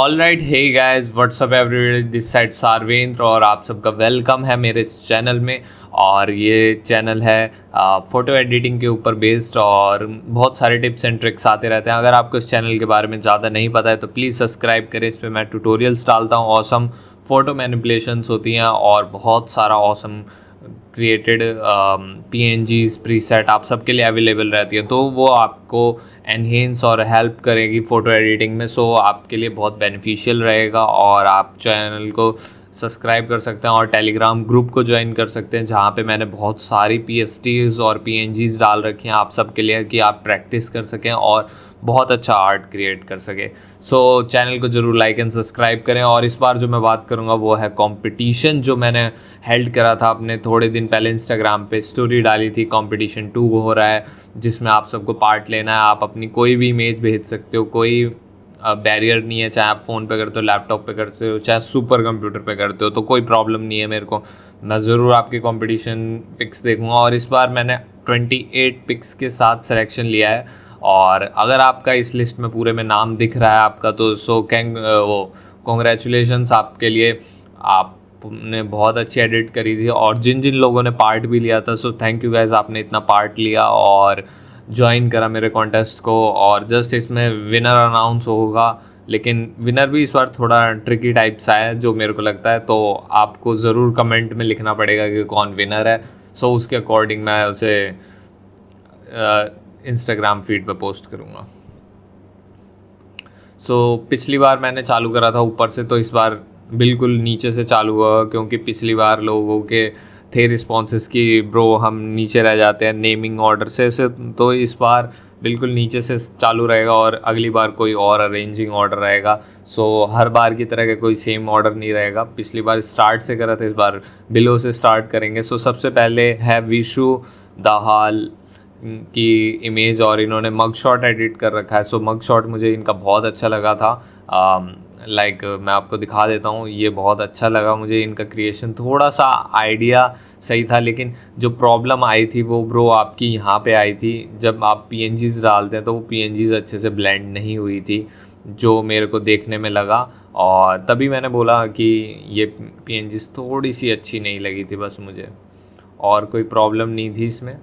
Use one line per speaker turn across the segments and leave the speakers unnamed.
all right hey guys what's up everybody this side Sarvendra और आप सबका वेलकम है मेरे इस चैनल में और ये चैनल है फ़ोटो एडिटिंग के ऊपर बेस्ड और बहुत सारे टिप्स एंड ट्रिक्स आते रहते हैं अगर आपको इस चैनल के बारे में ज़्यादा नहीं पता है तो प्लीज़ सब्सक्राइब करें इस पर मैं ट्यूटोरियल्स डालता हूँ ऑसम फ़ोटो मैनिपुलेशंस होती हैं और बहुत सारा awesome created P N Gs preset आप सबके लिए अवेलेबल रहती है तो वो आपको एनहेंस और हेल्प करेगी फ़ोटो एडिटिंग में सो आपके लिए बहुत बेनिफिशियल रहेगा और आप चैनल को सब्सक्राइब कर सकते हैं और टेलीग्राम ग्रुप को ज्वाइन कर सकते हैं जहाँ पे मैंने बहुत सारी पी और पी डाल रखी हैं आप सबके लिए कि आप प्रैक्टिस कर सकें और बहुत अच्छा आर्ट क्रिएट कर सके सो so, चैनल को ज़रूर लाइक एंड सब्सक्राइब करें और इस बार जो मैं बात करूँगा वो है कंपटीशन जो मैंने हेल्ड करा था अपने थोड़े दिन पहले इंस्टाग्राम पे स्टोरी डाली थी कंपटीशन टू हो रहा है जिसमें आप सबको पार्ट लेना है आप अपनी कोई भी इमेज भेज सकते हो कोई बैरियर नहीं है चाहे आप फ़ोन पे करते हो लैपटॉप पे करते हो चाहे सुपर कंप्यूटर पे करते हो तो कोई प्रॉब्लम नहीं है मेरे को मैं ज़रूर आपके कंपटीशन पिक्स देखूंगा और इस बार मैंने 28 पिक्स के साथ सिलेक्शन लिया है और अगर आपका इस लिस्ट में पूरे में नाम दिख रहा है आपका तो सो कैंग uh, वो कॉन्ग्रेचुलेशन आपके लिए आपने बहुत अच्छी एडिट करी थी और जिन जिन लोगों ने पार्ट भी लिया था सो थैंक यू गैज़ आपने इतना पार्ट लिया और ज्वाइन करा मेरे कॉन्टेस्ट को और जस्ट इसमें विनर अनाउंस होगा लेकिन विनर भी इस बार थोड़ा ट्रिकी टाइप सा है जो मेरे को लगता है तो आपको ज़रूर कमेंट में लिखना पड़ेगा कि कौन विनर है सो so, उसके अकॉर्डिंग मैं उसे uh, इंस्टाग्राम फीड पर पोस्ट करूँगा सो so, पिछली बार मैंने चालू करा था ऊपर से तो इस बार बिल्कुल नीचे से चालू हुआ क्योंकि पिछली बार लोगों के थे रिस्पॉन्सेस कि ब्रो हम नीचे रह जाते हैं नेमिंग ऑर्डर से से तो इस बार बिल्कुल नीचे से चालू रहेगा और अगली बार कोई और अरेंजिंग ऑर्डर रहेगा सो हर बार की तरह का कोई सेम ऑर्डर नहीं रहेगा पिछली बार स्टार्ट से करा था इस बार बिलो से स्टार्ट करेंगे सो सबसे पहले है विशु हाल की इमेज और इन्होंने मग शॉट एडिट कर रखा है सो मग शॉट मुझे इनका बहुत अच्छा लगा था लाइक um, like, मैं आपको दिखा देता हूँ ये बहुत अच्छा लगा मुझे इनका क्रिएशन थोड़ा सा आइडिया सही था लेकिन जो प्रॉब्लम आई थी वो ब्रो आपकी यहाँ पे आई थी जब आप पी डालते हैं तो वो पी अच्छे से ब्लेंड नहीं हुई थी जो मेरे को देखने में लगा और तभी मैंने बोला कि ये पी थोड़ी सी अच्छी नहीं लगी थी बस मुझे और कोई प्रॉब्लम नहीं थी इसमें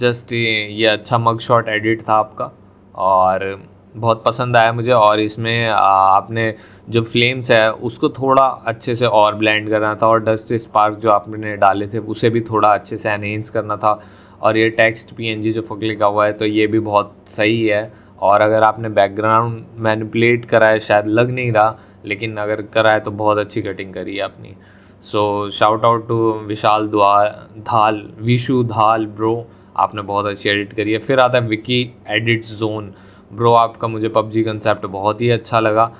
जस्ट ये अच्छा मग शॉट एडिट था आपका और बहुत पसंद आया मुझे और इसमें आपने जो फ्लेम्स है उसको थोड़ा अच्छे से और ब्लेंड करना था और डस्ट स्पार्क जो आपने डाले थे उसे भी थोड़ा अच्छे से एनहेंस करना था और ये टेक्स्ट पीएनजी जो फकले का हुआ है तो ये भी बहुत सही है और अगर आपने बैकग्राउंड मैनिपुलेट करा है शायद लग नहीं रहा लेकिन अगर करा है तो बहुत अच्छी कटिंग करी है आपने so shout out to Vishal Dua धाल विशु धाल ब्रो आपने बहुत अच्छी एडिट करी है फिर आता है विकी एडिट जोन ब्रो आपका मुझे पबजी कंसेप्ट बहुत ही अच्छा लगा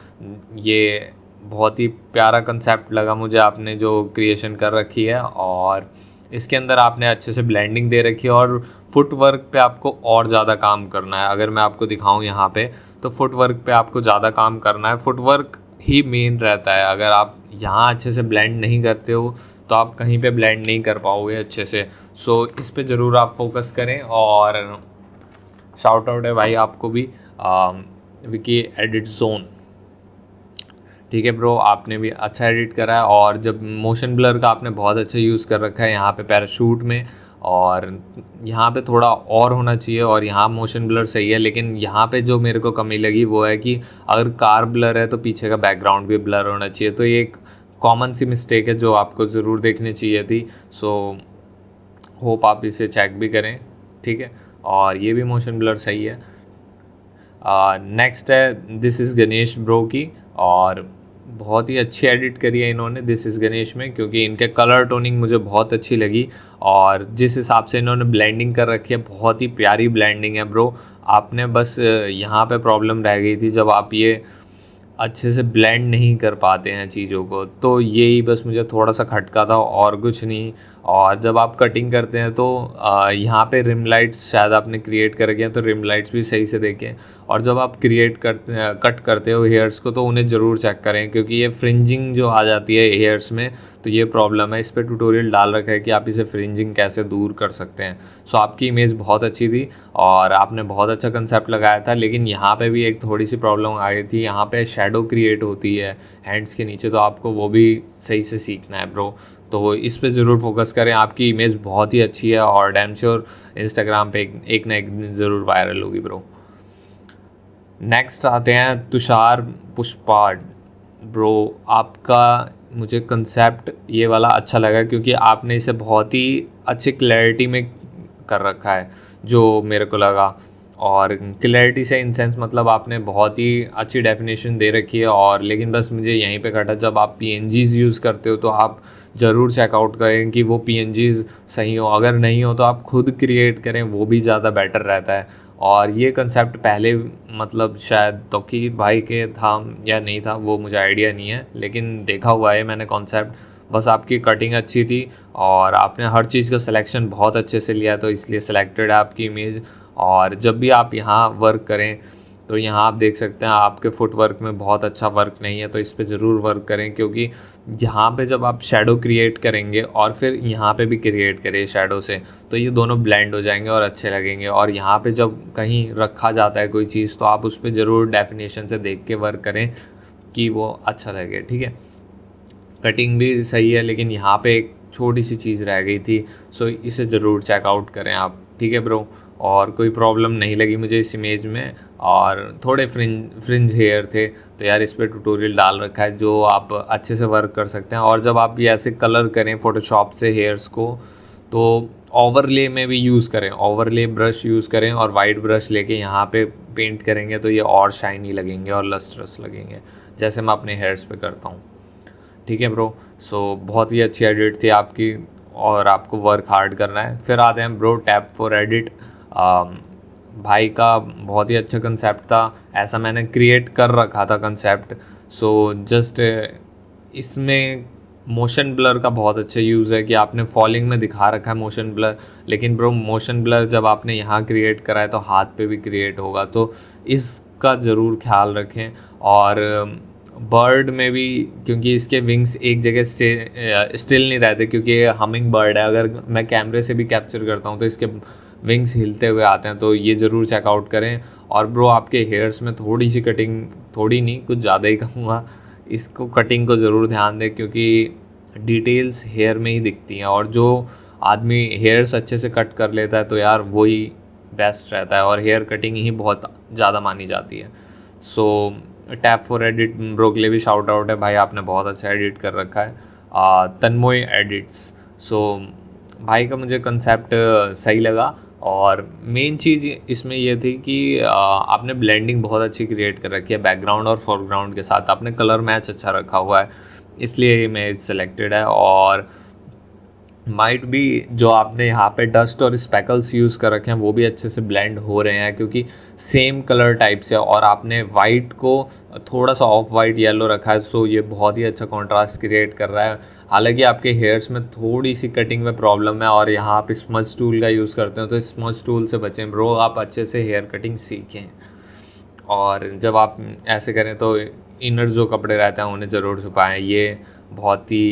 ये बहुत ही प्यारा कंसेप्ट लगा मुझे आपने जो क्रिएशन कर रखी है और इसके अंदर आपने अच्छे से ब्लेंडिंग दे रखी है और फुटवर्क पे आपको और ज़्यादा काम करना है अगर मैं आपको दिखाऊं यहाँ पे तो फुटवर्क पे आपको ज़्यादा काम करना है फुटवर्क ही मेन रहता है अगर आप यहाँ अच्छे से ब्लेंड नहीं करते हो तो आप कहीं पे ब्लेंड नहीं कर पाओगे अच्छे से सो so, इस पे ज़रूर आप फोकस करें और शाउट आउट है भाई आपको भी विकी एडिट जोन ठीक है ब्रो आपने भी अच्छा एडिट करा है और जब मोशन ब्लर का आपने बहुत अच्छा यूज़ कर रखा है यहाँ पे पैराशूट में और यहाँ पे थोड़ा और होना चाहिए और यहाँ मोशन ब्लर सही है लेकिन यहाँ पे जो मेरे को कमी लगी वो है कि अगर कार ब्लर है तो पीछे का बैकग्राउंड भी ब्लर होना चाहिए तो ये एक कॉमन सी मिस्टेक है जो आपको ज़रूर देखनी चाहिए थी सो होप आप इसे चेक भी करें ठीक है और ये भी मोशन ब्लर सही है नेक्स्ट uh, है दिस इज़ गणेश ब्रो की और बहुत ही अच्छी एडिट करी है इन्होंने दिस इज़ गणेश में क्योंकि इनके कलर टोनिंग मुझे बहुत अच्छी लगी और जिस हिसाब से इन्होंने ब्लेंडिंग कर रखी है बहुत ही प्यारी ब्लेंडिंग है ब्रो आपने बस यहाँ पे प्रॉब्लम रह गई थी जब आप ये अच्छे से ब्लेंड नहीं कर पाते हैं चीज़ों को तो यही बस मुझे थोड़ा सा खटका था और कुछ नहीं और जब आप कटिंग करते हैं तो यहाँ पे रिम लाइट्स शायद आपने क्रिएट कर हैं तो रिम लाइट्स भी सही से देखें और जब आप क्रिएट करते कट करते हो हेयर्स को तो उन्हें ज़रूर चेक करें क्योंकि ये फ्रिंजिंग जो आ जाती है हेयर्स में तो ये प्रॉब्लम है इस पर ट्यूटोरियल डाल रखा है कि आप इसे फ्रिंजिंग कैसे दूर कर सकते हैं सो आपकी इमेज बहुत अच्छी थी और आपने बहुत अच्छा कंसेप्ट लगाया था लेकिन यहाँ पर भी एक थोड़ी सी प्रॉब्लम आ गई थी यहाँ पर शेडो क्रिएट होती है हैंड्स के नीचे तो आपको वो भी सही से सीखना है ब्रो तो इस पर ज़रूर फोकस करें आपकी इमेज बहुत ही अच्छी है और डैम श्योर इंस्टाग्राम पे एक, एक ना एक दिन ज़रूर वायरल होगी ब्रो नेक्स्ट आते हैं तुषार पुष्पाड ब्रो आपका मुझे कंसेप्ट ये वाला अच्छा लगा क्योंकि आपने इसे बहुत ही अच्छी क्लैरिटी में कर रखा है जो मेरे को लगा और क्लैरिटी से इन सेंस मतलब आपने बहुत ही अच्छी डेफिनेशन दे रखी है और लेकिन बस मुझे यहीं पे कटा जब आप पी यूज़ करते हो तो आप ज़रूर चेकआउट करें कि वो पी सही हो अगर नहीं हो तो आप खुद क्रिएट करें वो भी ज़्यादा बेटर रहता है और ये कंसेप्ट पहले मतलब शायद तो कि भाई के था या नहीं था वो मुझे आइडिया नहीं है लेकिन देखा हुआ है मैंने कॉन्सेप्ट बस आपकी कटिंग अच्छी थी और आपने हर चीज़ का सिलेक्शन बहुत अच्छे से लिया तो इसलिए सिलेक्टेड है आपकी इमेज और जब भी आप यहाँ वर्क करें तो यहाँ आप देख सकते हैं आपके फुटवर्क में बहुत अच्छा वर्क नहीं है तो इस पर ज़रूर वर्क करें क्योंकि यहाँ पे जब आप शेडो क्रिएट करेंगे और फिर यहाँ पे भी क्रिएट करें शेडो से तो ये दोनों ब्लेंड हो जाएंगे और अच्छे लगेंगे और यहाँ पे जब कहीं रखा जाता है कोई चीज़ तो आप उस पर ज़रूर डेफिनेशन से देख के वर्क करें कि वो अच्छा लगे ठीक है कटिंग भी सही है लेकिन यहाँ पर एक छोटी सी चीज़ रह गई थी सो इसे ज़रूर चेकआउट करें आप ठीक है ब्रो और कोई प्रॉब्लम नहीं लगी मुझे इस इमेज में और थोड़े फ्रिंज फ्रिंज हेयर थे तो यार इस पर ट्यूटोरियल डाल रखा है जो आप अच्छे से वर्क कर सकते हैं और जब आप ये ऐसे कलर करें फ़ोटोशॉप से हेयर्स को तो ओवरले में भी यूज़ करें ओवरले ब्रश यूज़ करें और वाइट ब्रश लेके यहाँ पे पेंट करेंगे तो ये और शाइनी लगेंगे और लस्ट्रस लगेंगे जैसे मैं अपने हेयर्स पे करता हूँ ठीक है ब्रो सो बहुत ही अच्छी एडिट थी आपकी और आपको वर्क हार्ड करना है फिर आते हैं bro tap for edit Um, भाई का बहुत ही अच्छा कंसेप्ट था ऐसा मैंने क्रिएट कर रखा था कंसेप्ट सो जस्ट इसमें मोशन ब्लर का बहुत अच्छा यूज़ है कि आपने फॉलिंग में दिखा रखा है मोशन ब्लर लेकिन ब्रो मोशन ब्लर जब आपने यहाँ क्रिएट करा है तो हाथ पे भी क्रिएट होगा तो इसका ज़रूर ख्याल रखें और बर्ड um, में भी क्योंकि इसके विंग्स एक जगह स्टिल uh, नहीं रहते क्योंकि हमिंग बर्ड है अगर मैं कैमरे से भी कैप्चर करता हूँ तो इसके विंग्स हिलते हुए आते हैं तो ये ज़रूर चेकआउट करें और ब्रो आपके हेयर्स में थोड़ी सी कटिंग थोड़ी नहीं कुछ ज़्यादा ही कहूँगा इसको कटिंग को ज़रूर ध्यान दें क्योंकि डिटेल्स हेयर में ही दिखती हैं और जो आदमी हेयर्स अच्छे से कट कर लेता है तो यार वही बेस्ट रहता है और हेयर कटिंग ही बहुत ज़्यादा मानी जाती है so tap for edit bro के लिए भी शाउट आउट है भाई आपने बहुत अच्छा एडिट कर रखा है तन्मोय एडिट्स सो भाई का मुझे कंसेप्ट सही लगा और मेन चीज़ इसमें यह थी कि आपने ब्लेंडिंग बहुत अच्छी क्रिएट कर रखी है बैकग्राउंड और फोरग्राउंड के साथ आपने कलर मैच अच्छा रखा हुआ है इसलिए ये इमेज सेलेक्टेड है और माइट भी जो आपने यहाँ पे डस्ट और स्पेकल्स यूज़ कर रखे हैं वो भी अच्छे से ब्लेंड हो रहे हैं क्योंकि सेम कलर टाइप से और आपने वाइट को थोड़ा सा ऑफ वाइट येलो रखा है सो ये बहुत ही अच्छा कंट्रास्ट क्रिएट कर रहा है हालांकि आपके हेयर्स में थोड़ी सी कटिंग में प्रॉब्लम है और यहाँ आप स्मच टूल का यूज़ करते हो तो स्मच टूल से बचें ब्रो आप अच्छे से हेयर कटिंग सीखें और जब आप ऐसे करें तो इनर जो कपड़े रहते हैं उन्हें ज़रूर छुपाएँ ये बहुत ही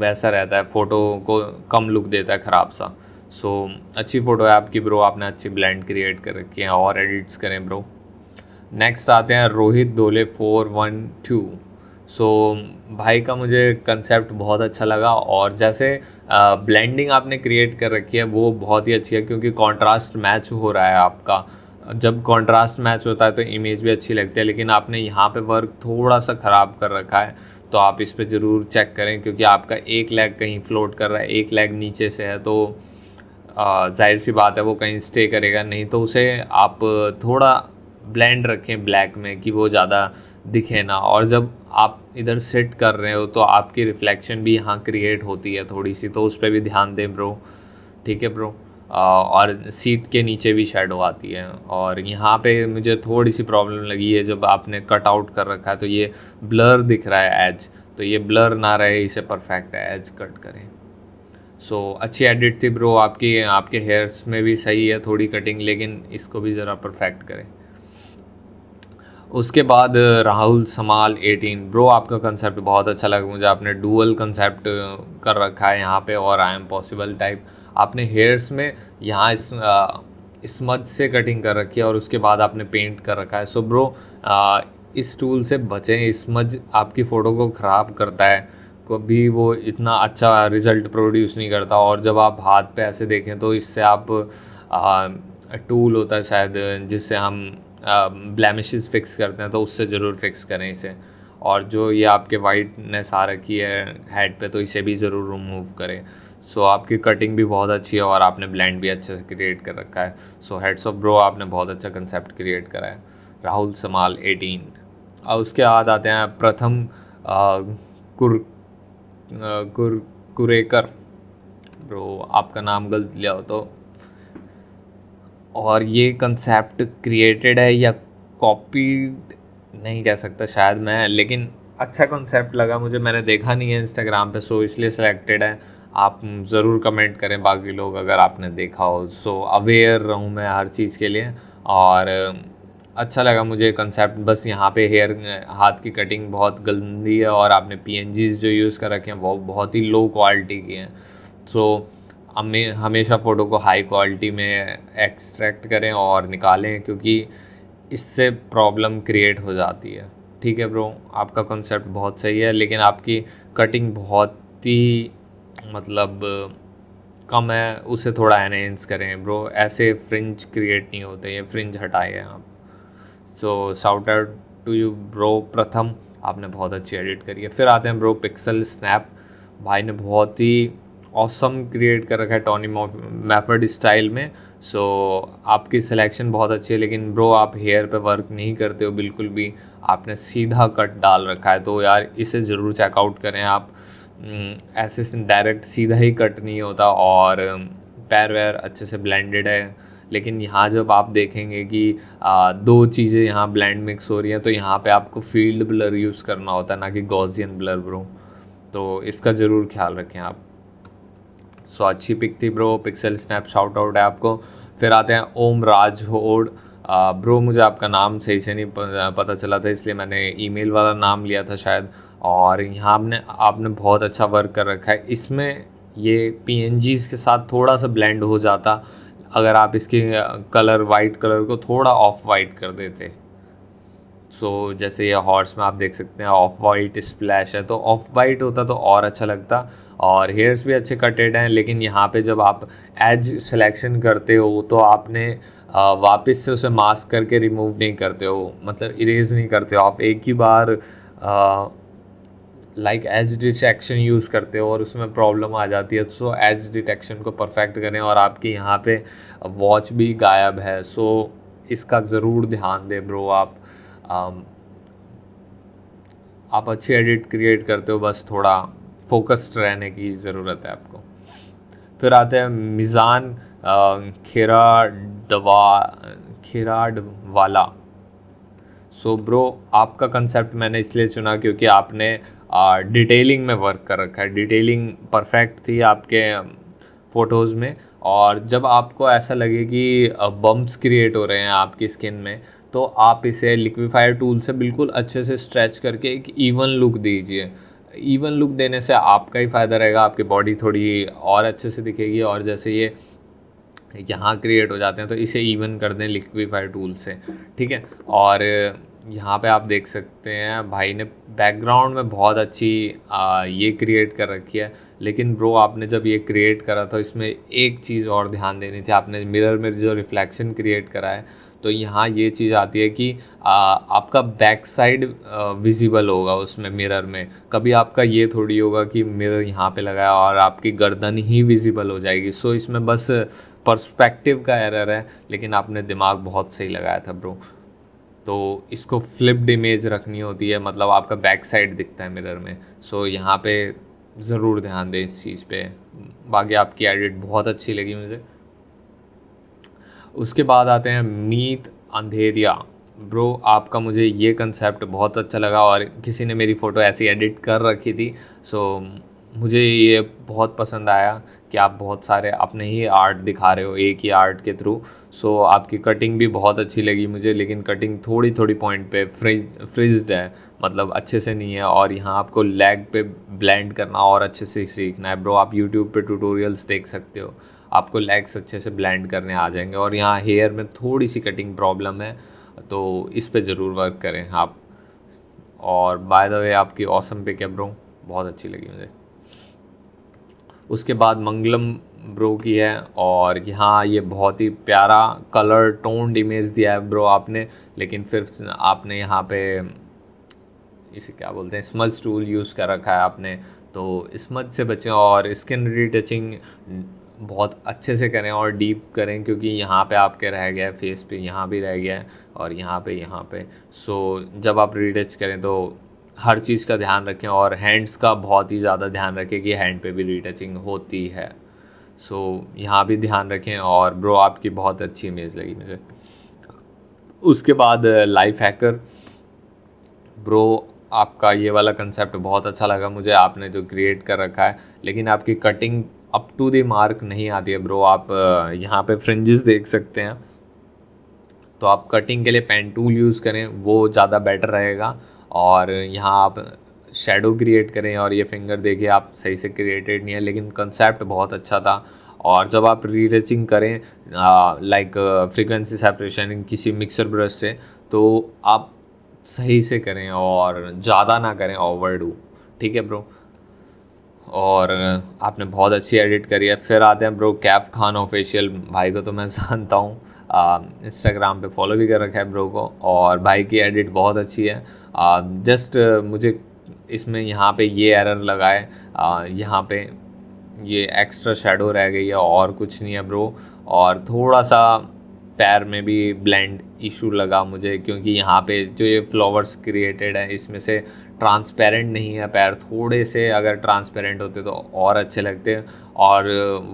वैसा रहता है फ़ोटो को कम लुक देता है ख़राब सा सो so, अच्छी फ़ोटो है आपकी ब्रो आपने अच्छी ब्लैंड क्रिएट कर रखी है और एडिट्स करें ब्रो नेक्स्ट आते हैं Rohit Dhole four one two so so, भाई का मुझे कंसेप्ट बहुत अच्छा लगा और जैसे ब्लेंडिंग आपने क्रिएट कर रखी है वो बहुत ही अच्छी है क्योंकि कॉन्ट्रास्ट मैच हो रहा है आपका जब कॉन्ट्रास्ट मैच होता है तो इमेज भी अच्छी लगती है लेकिन आपने यहाँ पे वर्क थोड़ा सा ख़राब कर रखा है तो आप इस पर ज़रूर चेक करें क्योंकि आपका एक लेग कहीं फ्लोट कर रहा है एक लेग नीचे से है तो जाहिर सी बात है वो कहीं स्टे करेगा नहीं तो उसे आप थोड़ा ब्लेंड रखें ब्लैक में कि वो ज़्यादा दिखे ना और जब आप इधर सेट कर रहे हो तो आपकी रिफ्लेक्शन भी यहाँ क्रिएट होती है थोड़ी सी तो उस पर भी ध्यान दें ब्रो ठीक है ब्रो और सीट के नीचे भी शेडो आती है और यहाँ पे मुझे थोड़ी सी प्रॉब्लम लगी है जब आपने कट आउट कर रखा है तो ये ब्लर दिख रहा है एज तो ये ब्लर ना रहे इसे परफेक्ट एज कट करें सो so, अच्छी एडिट थी ब्रो आपकी आपके हेयर्स में भी सही है थोड़ी कटिंग लेकिन इसको भी ज़रा परफेक्ट करें उसके बाद राहुल समाल 18 ब्रो आपका कंसेप्ट बहुत अच्छा लगा मुझे आपने डुअल कंसेप्ट कर रखा है यहाँ पे और आई एम पॉसिबल टाइप आपने हेयर्स में यहाँ इस स्मज से कटिंग कर रखी है और उसके बाद आपने पेंट कर रखा है सो ब्रो आ, इस टूल से बचें स्मज आपकी फ़ोटो को ख़राब करता है कभी वो इतना अच्छा रिज़ल्ट प्रोड्यूस नहीं करता और जब आप हाथ पे ऐसे देखें तो इससे आप आ, टूल होता है शायद जिससे हम ब्लैमिशेस um, फिक्स करते हैं तो उससे ज़रूर फिक्स करें इसे और जो ये आपके वाइटनेस आ रखी है हेड पे तो इसे भी ज़रूर रिमूव करें सो so, आपकी कटिंग भी बहुत अच्छी है और आपने ब्लैंड भी अच्छे से क्रिएट कर रखा है सो हेड्स ऑफ ब्रो आपने बहुत अच्छा कंसेप्ट क्रिएट करा है राहुल समाल एटीन और उसके बाद आते हैं प्रथम कुर कुर कुरेकर ब्रो आपका नाम गलत लिया हो तो और ये कंसेप्ट क्रिएटेड है या कॉपी नहीं कह सकता शायद मैं लेकिन अच्छा कॉन्सेप्ट लगा मुझे मैंने देखा नहीं है इंस्टाग्राम पे सो इसलिए सिलेक्टेड है आप ज़रूर कमेंट करें बाकी लोग अगर आपने देखा हो सो अवेयर रहूँ मैं हर चीज़ के लिए और अच्छा लगा मुझे कंसेप्ट बस यहाँ पे हेयर हाथ की कटिंग बहुत गंदी है और आपने पी जो यूज़ कर रखे हैं वो बहुत ही लो क्वालिटी की हैं सो so, हमें हमेशा फ़ोटो को हाई क्वालिटी में एक्सट्रैक्ट करें और निकालें क्योंकि इससे प्रॉब्लम क्रिएट हो जाती है ठीक है ब्रो आपका कॉन्सेप्ट बहुत सही है लेकिन आपकी कटिंग बहुत ही मतलब कम है उसे थोड़ा एनहेंस करें ब्रो ऐसे फ्रिंज क्रिएट नहीं होते ये फ्रिंज हटाए हैं आप so shout out to you bro Pratham आपने बहुत अच्छी एडिट करी है फिर आते हैं ब्रो पिक्सल स्नैप भाई ने बहुत ही ऑसम क्रिएट कर रखा है टॉनी मैफर्ड स्टाइल में सो so, आपकी सिलेक्शन बहुत अच्छी है लेकिन ब्रो आप हेयर पे वर्क नहीं करते हो बिल्कुल भी आपने सीधा कट डाल रखा है तो यार इसे ज़रूर चेकआउट करें आप hmm, ऐसे डायरेक्ट सीधा ही कट नहीं होता और पैर um, वैर अच्छे से ब्लेंडेड है लेकिन यहाँ जब आप देखेंगे कि आ, दो चीज़ें यहाँ ब्लेंड मिक्स हो रही हैं तो यहाँ पे आपको फील्ड ब्लर यूज़ करना होता है ना कि गॉजियन ब्लर ब्रो तो इसका ज़रूर ख्याल रखें आप सो अच्छी पिक थी bro pixel snap shout out है आपको फिर आते हैं ओम राज होड ब्रो मुझे आपका नाम सही से नहीं पता चला था इसलिए मैंने ईमेल वाला नाम लिया था शायद और यहाँ आपने आपने बहुत अच्छा वर्क कर रखा है इसमें ये पी के साथ थोड़ा सा ब्लेंड हो जाता अगर आप इसके कलर वाइट कलर को थोड़ा ऑफ वाइट कर देते सो so, जैसे ये हॉर्स में आप देख सकते हैं ऑफ वाइट स्प्लैश है तो ऑफ वाइट होता तो और अच्छा लगता और हेयर्स भी अच्छे कटेड हैं लेकिन यहाँ पे जब आप एज सिलेक्शन करते हो तो आपने वापस से उसे मास्क करके रिमूव नहीं करते हो मतलब इरेज नहीं करते हो आप एक ही बार लाइक एज डिटेक्शन यूज़ करते हो और उसमें प्रॉब्लम आ जाती है सो एज डिटेक्शन को परफेक्ट करें और आपके यहाँ पे वॉच भी गायब है सो so, इसका ज़रूर ध्यान दें ब्रो आप Um, आप अच्छी एडिट क्रिएट करते हो बस थोड़ा फोकस्ड रहने की ज़रूरत है आपको फिर आते हैं मिज़ान खेरा डवा खेराड वाला सो so ब्रो आपका कंसेप्ट मैंने इसलिए चुना क्योंकि आपने डिटेलिंग में वर्क कर रखा है डिटेलिंग परफेक्ट थी आपके फ़ोटोज़ में और जब आपको ऐसा लगे कि बम्प्स क्रिएट हो रहे हैं आपकी स्किन में तो आप इसे लिक्विफायर टूल से बिल्कुल अच्छे से स्ट्रेच करके एक ईवन लुक दीजिए इवन लुक देने से आपका ही फ़ायदा रहेगा आपकी बॉडी थोड़ी और अच्छे से दिखेगी और जैसे ये यहाँ क्रिएट हो जाते हैं तो इसे ईवन कर दें लिक्विफायर टूल से ठीक है और यहाँ पे आप देख सकते हैं भाई ने बैकग्राउंड में बहुत अच्छी आ, ये क्रिएट कर रखी है लेकिन ब्रो आपने जब ये क्रिएट करा तो इसमें एक चीज़ और ध्यान देनी थी आपने मिरर में जो रिफ्लेक्शन क्रिएट करा है तो यहाँ ये चीज़ आती है कि आ, आपका बैक साइड विजिबल होगा उसमें मिरर में कभी आपका ये थोड़ी होगा कि मिरर यहाँ पे लगाया और आपकी गर्दन ही विजिबल हो जाएगी सो इसमें बस पर्सपेक्टिव का एरर है लेकिन आपने दिमाग बहुत सही लगाया था ब्रो तो इसको फ्लिप्ड इमेज रखनी होती है मतलब आपका बैक साइड दिखता है मिरर में सो यहाँ पे ज़रूर ध्यान दें इस चीज़ पे बाकी आपकी एडिट बहुत अच्छी लगी मुझे उसके बाद आते हैं मीत अंधेरिया ब्रो आपका मुझे ये कंसेप्ट बहुत अच्छा लगा और किसी ने मेरी फ़ोटो ऐसी एडिट कर रखी थी सो मुझे ये बहुत पसंद आया कि आप बहुत सारे अपने ही आर्ट दिखा रहे हो एक ही आर्ट के थ्रू सो so, आपकी कटिंग भी बहुत अच्छी लगी मुझे लेकिन कटिंग थोड़ी थोड़ी पॉइंट पे फ्रिज फ्रिज्ड है मतलब अच्छे से नहीं है और यहाँ आपको लेग पे ब्लेंड करना और अच्छे से सीखना है ब्रो आप यूट्यूब पे ट्यूटोरियल्स देख सकते हो आपको लेग्स अच्छे से ब्लेंड करने आ जाएंगे और यहाँ हेयर में थोड़ी सी कटिंग प्रॉब्लम है तो इस पर ज़रूर वर्क करें आप और बाय द वे आपकी ऑसम पे क्या ब्रो बहुत अच्छी लगी मुझे उसके बाद मंगलम ब्रो की है और यहाँ ये बहुत ही प्यारा कलर टोन्ड इमेज दिया है ब्रो आपने लेकिन फिर आपने यहाँ पे इसे क्या बोलते हैं स्मज टूल यूज़ कर रखा है आपने तो स्मज से बचें और स्किन रीटचिंग बहुत अच्छे से करें और डीप करें क्योंकि यहाँ पे आपके रह गया है फेस पे यहाँ भी रह गया है और यहाँ पे यहाँ पे सो so, जब आप रीटच करें तो हर चीज़ का ध्यान रखें और हैंड्स का बहुत ही ज़्यादा ध्यान रखें कि हैंड पे भी रीटचिंग होती है सो so, यहाँ भी ध्यान रखें और ब्रो आपकी बहुत अच्छी इमेज लगी मुझे उसके बाद लाइफ हैकर ब्रो आपका ये वाला कंसेप्ट बहुत अच्छा लगा मुझे आपने जो क्रिएट कर रखा है लेकिन आपकी cutting up to the mark नहीं आती है ब्रो आप यहाँ पे फ्रिंजेस देख सकते हैं तो आप कटिंग के लिए पेन टूल यूज़ करें वो ज़्यादा बेटर रहेगा और यहाँ आप शेडो क्रिएट करें और ये फिंगर देखिए आप सही से क्रिएटेड नहीं है लेकिन कंसेप्ट बहुत अच्छा था और जब आप री करें लाइक फ्रीक्वेंसी सेपरेशन किसी मिक्सर ब्रश से तो आप सही से करें और ज़्यादा ना करें ओवर डू ठीक है ब्रो और आपने बहुत अच्छी एडिट करी है फिर आते हैं ब्रो कैफ खान ऑफिशियल भाई को तो मैं जानता हूँ इंस्टाग्राम पे फॉलो भी कर रखा है ब्रो को और भाई की एडिट बहुत अच्छी है आ, जस्ट मुझे इसमें यहाँ पे ये एरर लगा है यहाँ पे ये एक्स्ट्रा शेडो रह गई है और कुछ नहीं है ब्रो और थोड़ा सा पैर में भी ब्लेंड इशू लगा मुझे क्योंकि यहाँ पे जो ये फ्लावर्स क्रिएटेड है इसमें से ट्रांसपेरेंट नहीं है पैर थोड़े से अगर ट्रांसपेरेंट होते तो और अच्छे लगते हैं और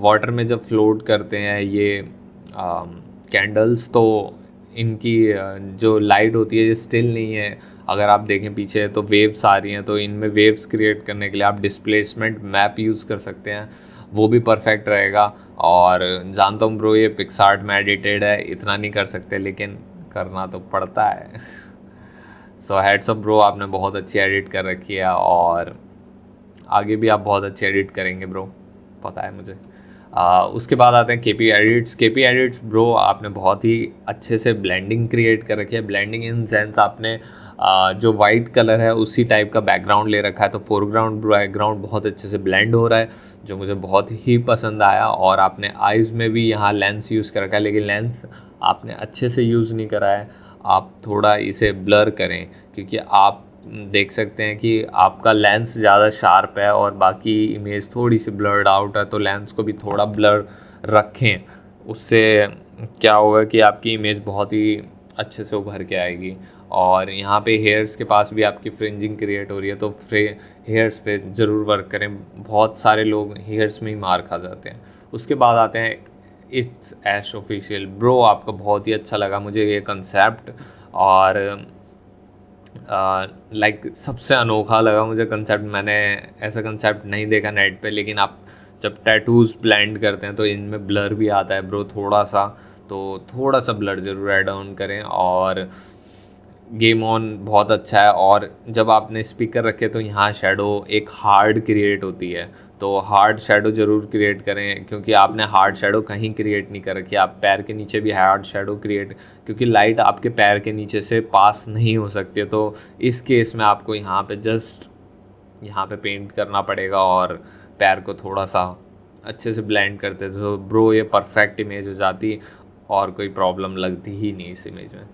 वाटर में जब फ्लोट करते हैं ये कैंडल्स तो इनकी जो लाइट होती है ये स्टिल नहीं है अगर आप देखें पीछे तो वेव्स आ रही हैं तो इनमें वेव्स क्रिएट करने के लिए आप डिस्प्लेसमेंट मैप यूज़ कर सकते हैं वो भी परफेक्ट रहेगा और जानता हूँ ब्रो ये पिक्सार्ट में एडिटेड है इतना नहीं कर सकते लेकिन करना तो पड़ता है सो ऑफ ब्रो आपने बहुत अच्छी एडिट कर रखी है और आगे भी आप बहुत अच्छी एडिट करेंगे ब्रो पता है मुझे आ, उसके बाद आते हैं K P edits K P edits bro आपने बहुत ही अच्छे से ब्लेंडिंग क्रिएट कर रखी है ब्लेंडिंग इन सेंस आपने आ, जो वाइट कलर है उसी टाइप का बैकग्राउंड ले रखा है तो फोरग्राउंड बैकग्राउंड बहुत अच्छे से ब्लेंड हो रहा है जो मुझे बहुत ही पसंद आया और आपने आइज़ में भी यहाँ लेंस यूज़ कर रखा है लेकिन लेंस आपने अच्छे से यूज़ नहीं करा है आप थोड़ा इसे ब्लर करें क्योंकि आप देख सकते हैं कि आपका लेंस ज़्यादा शार्प है और बाकी इमेज थोड़ी सी ब्लर्ड आउट है तो लेंस को भी थोड़ा ब्लर रखें उससे क्या होगा कि आपकी इमेज बहुत ही अच्छे से उभर के आएगी और यहाँ पे हेयर्स के पास भी आपकी फ्रिंजिंग क्रिएट हो रही है तो फ्रे हेयर्स पे ज़रूर वर्क करें बहुत सारे लोग हेयर्स में ही मार खा जाते हैं उसके बाद आते हैं इट्स एश ऑफिशियल ब्रो आपका बहुत ही अच्छा लगा मुझे ये कंसेप्ट और लाइक uh, like, सबसे अनोखा लगा मुझे कंसेप्ट मैंने ऐसा कंसेप्ट नहीं देखा नेट पे लेकिन आप जब टैटूज़ ब्लेंड करते हैं तो इनमें ब्लर भी आता है ब्रो थोड़ा सा तो थोड़ा सा ब्लर ज़रूर एड ऑन करें और गेम ऑन बहुत अच्छा है और जब आपने स्पीकर रखे तो यहाँ शेडो एक हार्ड क्रिएट होती है तो हार्ड शेडो ज़रूर क्रिएट करें क्योंकि आपने हार्ड शेडो कहीं क्रिएट नहीं कर रखी आप पैर के नीचे भी हार्ड शेडो क्रिएट क्योंकि लाइट आपके पैर के नीचे से पास नहीं हो सकती है तो इस केस में आपको यहाँ पे जस्ट यहाँ पे पेंट करना पड़ेगा और पैर को थोड़ा सा अच्छे से ब्लेंड करते तो ब्रो ये परफेक्ट इमेज हो जाती और कोई प्रॉब्लम लगती ही नहीं इस इमेज में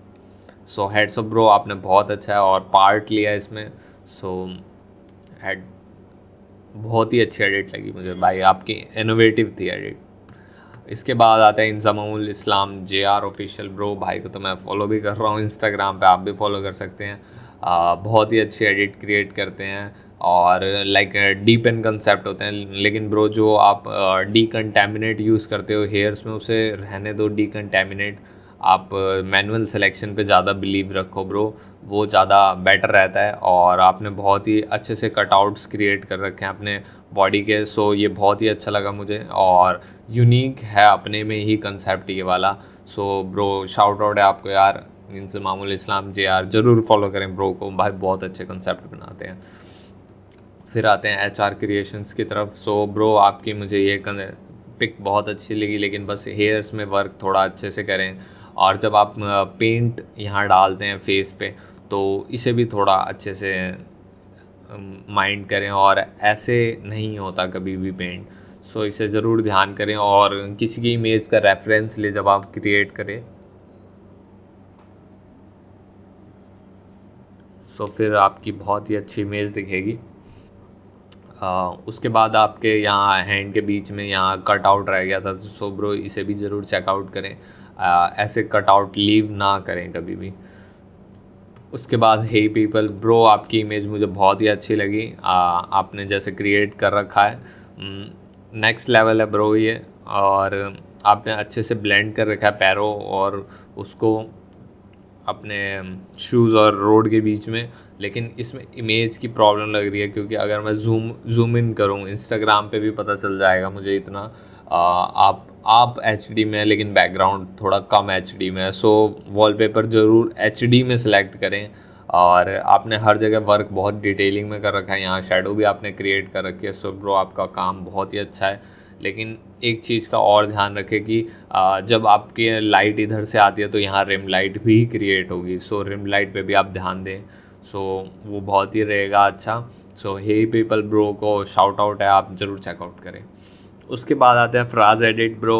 सो हेड्स ऑफ ब्रो आपने बहुत अच्छा है और पार्ट लिया इसमें सो so, हेड बहुत ही अच्छी एडिट लगी मुझे भाई आपकी इनोवेटिव थी एडिट इसके बाद आता है Inzamul Islam J R official bro भाई को तो मैं फॉलो भी कर रहा हूँ इंस्टाग्राम पे आप भी फॉलो कर सकते हैं आ, बहुत ही अच्छी एडिट क्रिएट करते हैं और लाइक डीप एंड कंसेप्ट होते हैं लेकिन ब्रो जो आप डी कंटेमिनेट यूज़ करते हो हेयर्स में उसे रहने दो डी कंटेमिनेट आप मैनुअल सिलेक्शन पे ज़्यादा बिलीव रखो ब्रो वो ज़्यादा बेटर रहता है और आपने बहुत ही अच्छे से कटआउट्स क्रिएट कर रखे हैं अपने बॉडी के सो ये बहुत ही अच्छा लगा मुझे और यूनिक है अपने में ही कंसेप्ट ये वाला सो ब्रो शाउट आउट है आपको यार इनसे मामूल इस्लाम जे यार ज़रूर फॉलो करें ब्रो को भाई बहुत अच्छे कंसेप्ट बनाते हैं फिर आते हैं एच आर क्रिएशंस की तरफ सो so, ब्रो आपकी मुझे ये पिक बहुत अच्छी लगी लेकिन बस हेयर्स में वर्क थोड़ा अच्छे से करें और जब आप पेंट यहाँ डालते हैं फेस पे तो इसे भी थोड़ा अच्छे से माइंड करें और ऐसे नहीं होता कभी भी पेंट सो इसे ज़रूर ध्यान करें और किसी की इमेज का रेफरेंस ले जब आप क्रिएट करें सो फिर आपकी बहुत ही अच्छी इमेज दिखेगी आ, उसके बाद आपके यहाँ हैंड के बीच में यहाँ कट आउट रह गया था तो सो ब्रो इसे भी ज़रूर चेकआउट करें ऐसे कटआउट लीव ना करें कभी भी उसके बाद हे पीपल ब्रो आपकी इमेज मुझे बहुत ही अच्छी लगी आ, आपने जैसे क्रिएट कर रखा है नेक्स्ट हम्म, लेवल है ब्रो ये और आपने अच्छे से ब्लेंड कर रखा है पैरों और उसको अपने शूज़ और रोड के बीच में लेकिन इसमें इमेज की प्रॉब्लम लग रही है क्योंकि अगर मैं जूम जूम इन करूँ इंस्टाग्राम पे भी पता चल जाएगा मुझे इतना आ, आप आप एच में लेकिन बैकग्राउंड थोड़ा कम एच में है सो वॉलपेपर ज़रूर एच में सेलेक्ट करें और आपने हर जगह वर्क बहुत डिटेलिंग में कर रखा है यहाँ शेडो भी आपने क्रिएट कर रखी है सो ब्रो आपका काम बहुत ही अच्छा है लेकिन एक चीज़ का और ध्यान रखें कि जब आपकी लाइट इधर से आती है तो यहाँ रिम लाइट भी क्रिएट होगी सो रिम लाइट पे भी आप ध्यान दें सो वो बहुत ही रहेगा अच्छा सो हे पीपल ब्रो को शाउट आउट है आप ज़रूर चेकआउट करें उसके बाद आते हैं फ्राज एडिट ब्रो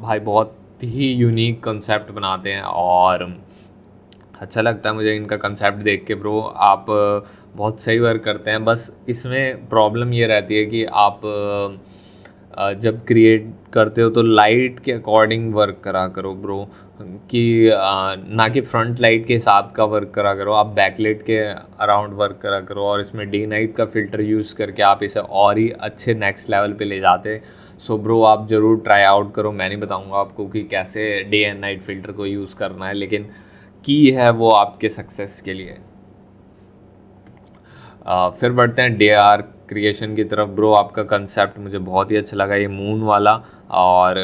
भाई बहुत ही यूनिक कंसेप्ट बनाते हैं और अच्छा लगता है मुझे इनका कंसेप्ट देख के ब्रो आप बहुत सही वर्क करते हैं बस इसमें प्रॉब्लम ये रहती है कि आप जब क्रिएट करते हो तो लाइट के अकॉर्डिंग वर्क करा करो ब्रो कि ना कि फ्रंट लाइट के हिसाब का वर्क करा करो आप बैकलाइट के अराउंड वर्क करा करो और इसमें डे नाइट का फ़िल्टर यूज़ करके आप इसे और ही अच्छे नेक्स्ट लेवल पे ले जाते सो so ब्रो आप ज़रूर ट्राई आउट करो मैं नहीं बताऊँगा आपको कि कैसे डे एंड नाइट फ़िल्टर को यूज़ करना है लेकिन की है वो आपके सक्सेस के लिए आ, फिर बढ़ते हैं डे आर क्रिएशन की तरफ ब्रो आपका कंसेप्ट मुझे बहुत ही अच्छा लगा ये मून वाला और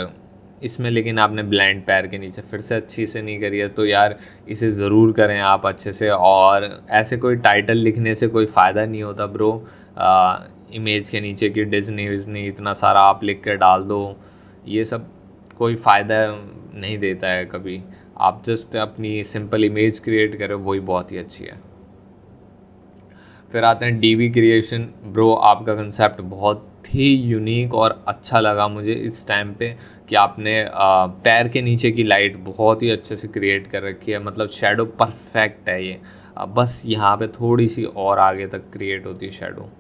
इसमें लेकिन आपने ब्लैंड पैर के नीचे फिर से अच्छी से नहीं करी है तो यार इसे ज़रूर करें आप अच्छे से और ऐसे कोई टाइटल लिखने से कोई फ़ायदा नहीं होता ब्रो आ, इमेज के नीचे कि डिजनी विजनी इतना सारा आप लिख के डाल दो ये सब कोई फ़ायदा नहीं देता है कभी आप जस्ट अपनी सिंपल इमेज क्रिएट करो वही बहुत ही अच्छी है फिर आते हैं डी वी क्रिएशन ब्रो आपका कंसेप्ट बहुत ही यूनिक और अच्छा लगा मुझे इस टाइम पे कि आपने पैर के नीचे की लाइट बहुत ही अच्छे से क्रिएट कर रखी है मतलब शेडो परफेक्ट है ये बस यहाँ पे थोड़ी सी और आगे तक क्रिएट होती है शेडो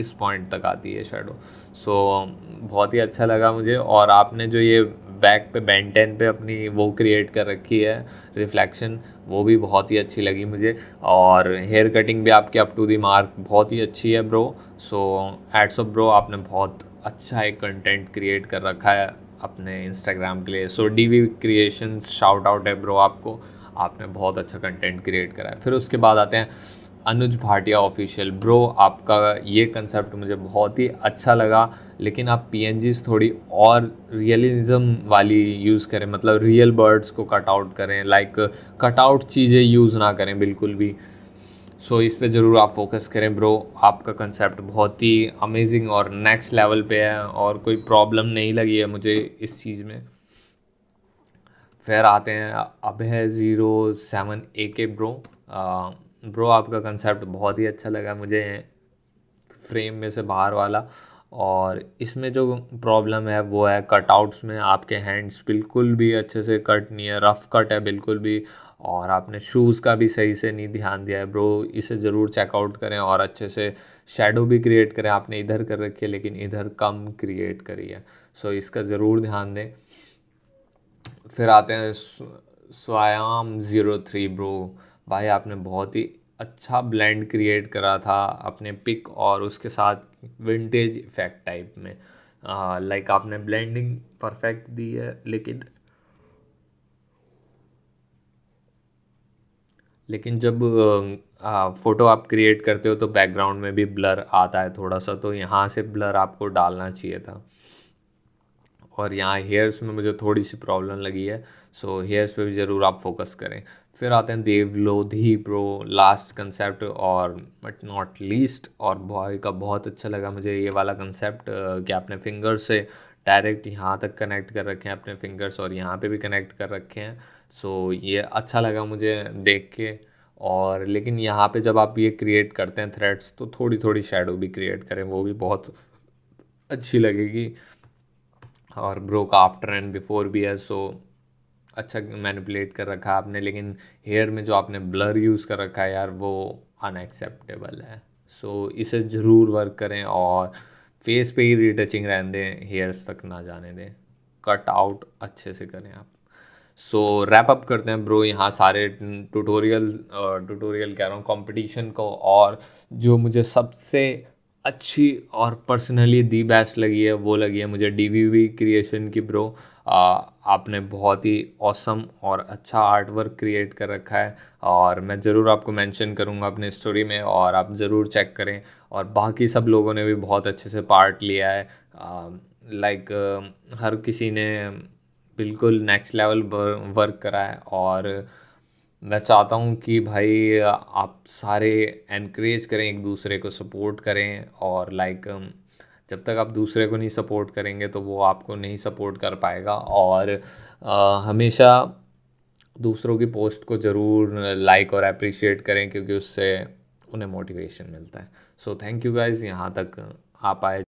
इस पॉइंट तक आती है शेडो सो so, बहुत ही अच्छा लगा मुझे और आपने जो ये बैक पे बैंटेन पे अपनी वो क्रिएट कर रखी है रिफ्लेक्शन वो भी बहुत ही अच्छी लगी मुझे और हेयर कटिंग भी आपकी अप टू दी मार्क बहुत ही अच्छी है bro so hats off bro आपने बहुत अच्छा एक कंटेंट क्रिएट कर रखा है अपने इंस्टाग्राम के लिए so D V creation shout out है ब्रो आपको आपने बहुत अच्छा कंटेंट क्रिएट करा है फिर उसके बाद आते हैं अनुज भाटिया ऑफिशियल ब्रो आपका ये कंसेप्ट मुझे बहुत ही अच्छा लगा लेकिन आप पी थोड़ी और रियलिज्म वाली यूज़ करें मतलब रियल बर्ड्स को कट आउट करें लाइक कट आउट चीज़ें यूज़ ना करें बिल्कुल भी सो so, इस पे ज़रूर आप फोकस करें ब्रो आपका कंसेप्ट बहुत ही अमेजिंग और नेक्स्ट लेवल पे है और कोई प्रॉब्लम नहीं लगी है मुझे इस चीज़ में फिर आते हैं अब है ज़ीरो सेवन ए के ब्रो ब्रो आपका कंसेप्ट बहुत ही अच्छा लगा मुझे फ्रेम में से बाहर वाला और इसमें जो प्रॉब्लम है वो है कटआउट्स में आपके हैंड्स बिल्कुल भी अच्छे से कट नहीं है रफ़ कट है बिल्कुल भी और आपने शूज़ का भी सही से नहीं ध्यान दिया है ब्रो इसे ज़रूर चेकआउट करें और अच्छे से शेडो भी क्रिएट करें आपने इधर कर रखी है लेकिन इधर कम क्रिएट करी है सो इसका ज़रूर ध्यान दें फिर आते हैं स्वायाम ज़ीरो थ्री ब्रो भाई आपने बहुत ही अच्छा ब्लेंड क्रिएट करा था अपने पिक और उसके साथ विंटेज इफेक्ट टाइप में लाइक आपने ब्लेंडिंग परफेक्ट दी है लेकिन लेकिन जब फ़ोटो आप क्रिएट करते हो तो बैकग्राउंड में भी ब्लर आता है थोड़ा सा तो यहाँ से ब्लर आपको डालना चाहिए था और यहाँ हेयर्स में मुझे थोड़ी सी प्रॉब्लम लगी है सो हेयर्स पे भी ज़रूर आप फोकस करें फिर आते हैं Dev Lodhi pro last concept और बट नॉट लीस्ट और बॉय का बहुत अच्छा लगा मुझे ये वाला कंसेप्ट कि आपने फिंगर से डायरेक्ट यहाँ तक कनेक्ट कर रखे हैं अपने फिंगर्स और यहाँ पे भी कनेक्ट कर रखे हैं सो so, ये अच्छा लगा मुझे देख के और लेकिन यहाँ पे जब आप ये क्रिएट करते हैं थ्रेड्स तो थोड़ी थोड़ी शेडो भी क्रिएट करें वो भी बहुत अच्छी लगेगी और ब्रो का आफ्टर एंड बिफोर भी है सो अच्छा मैनिपुलेट कर रखा है आपने लेकिन हेयर में जो आपने ब्लर यूज़ कर रखा है यार वो अनएक्सेप्टेबल है सो so, इसे ज़रूर वर्क करें और फेस पे ही रिटचिंग रहने दें हेयर्स तक ना जाने दें कट आउट अच्छे से करें आप सो रैप अप करते हैं ब्रो यहाँ सारे ट्यूटोरियल ट्यूटोरियल कह रहा हूँ कंपटीशन को और जो मुझे सबसे अच्छी और पर्सनली दी बेस्ट लगी है वो लगी है मुझे डी वी वी क्रिएशन की ब्रो आपने बहुत ही औसम और अच्छा आर्ट वर्क क्रिएट कर रखा है और मैं ज़रूर आपको मेंशन करूँगा अपने स्टोरी में और आप ज़रूर चेक करें और बाकी सब लोगों ने भी बहुत अच्छे से पार्ट लिया है लाइक हर किसी ने बिल्कुल नेक्स्ट लेवल वर्क करा है और मैं चाहता हूँ कि भाई आप सारे एनकरेज करें एक दूसरे को सपोर्ट करें और लाइक um, जब तक आप दूसरे को नहीं सपोर्ट करेंगे तो वो आपको नहीं सपोर्ट कर पाएगा और आ, uh, हमेशा दूसरों की पोस्ट को ज़रूर लाइक और अप्रिशिएट करें क्योंकि उससे उन्हें मोटिवेशन मिलता है सो थैंक यू गाइज़ यहाँ तक आप आए